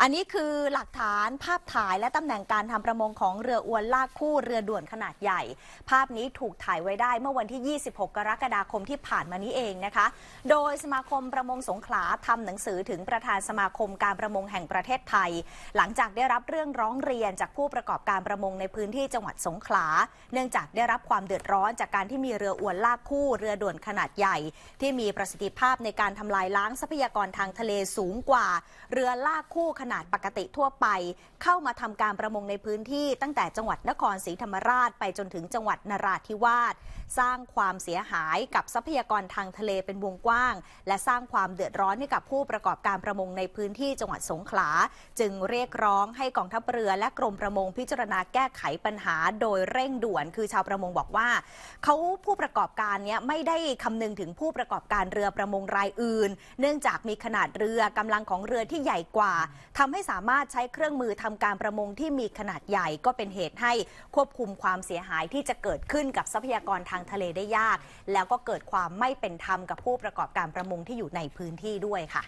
อันนี้คือหลักฐานภาพถ่ายและตำแหน่งการทำประมงของเรืออวนลากคู่เรือด่วนขนาดใหญ่ ภาพนี้ถูกถ่ายไว้ได้เมื่อวันที่ 26 กรกฎาคมที่ผ่านมานี้เองนะคะโดยสมาคมประมงสงขลาทำหนังสือถึงประธานสมาคมการประมงแห่งประเทศไทยหลังจากได้รับเรื่องร้องเรียนจากผู้ประกอบการประมงในพื้นที่จังหวัดสงขลาเนื่องจากได้รับความเดือดร้อนจากการที่มีเรืออวนลากคู่ เรือด่วนขนาดใหญ่ ที่มีประสิทธิภาพในการทำลายล้างทรัพยากรทางทะเลสูงกว่าเรือลากคู่ขนาดปกติทั่วไปเข้ามาทำการประมงในพื้นที่ตั้งแต่จังหวัดนครศรีธรรมราช ไปจนถึงจังหวัดนราธิวาสสร้างความเสียหายกับทรัพยากรทางทะเลเป็นวงกว้าง และสร้างความเดือดร้อนให้กับผู้ประกอบการประมงในพื้นที่จังหวัดสงขลาจึงเรียกร้องให้กองทัพเรือและกรมประมงพิจารณาแก้ไขปัญหา โดยเร่งด่วนคือชาวประมงบอกว่าเขาผู้ประกอบการเนี้ยไม่ได้คำนึงถึงผู้ประกอบการเรือประมงรายอื่น เนื่องจากมีขนาดเรือกำลังของเรือที่ใหญ่กว่าทำให้สามารถใช้เครื่องมือทำการประมงที่มีขนาดใหญ่ก็เป็นเหตุให้ควบคุมความเสียหายที่จะเกิดขึ้นกับทรัพยากรทางทะเลได้ยาก แล้วก็เกิดความไม่เป็นธรรมกับผู้ประกอบการประมงที่อยู่ในพื้นที่ด้วยค่ะ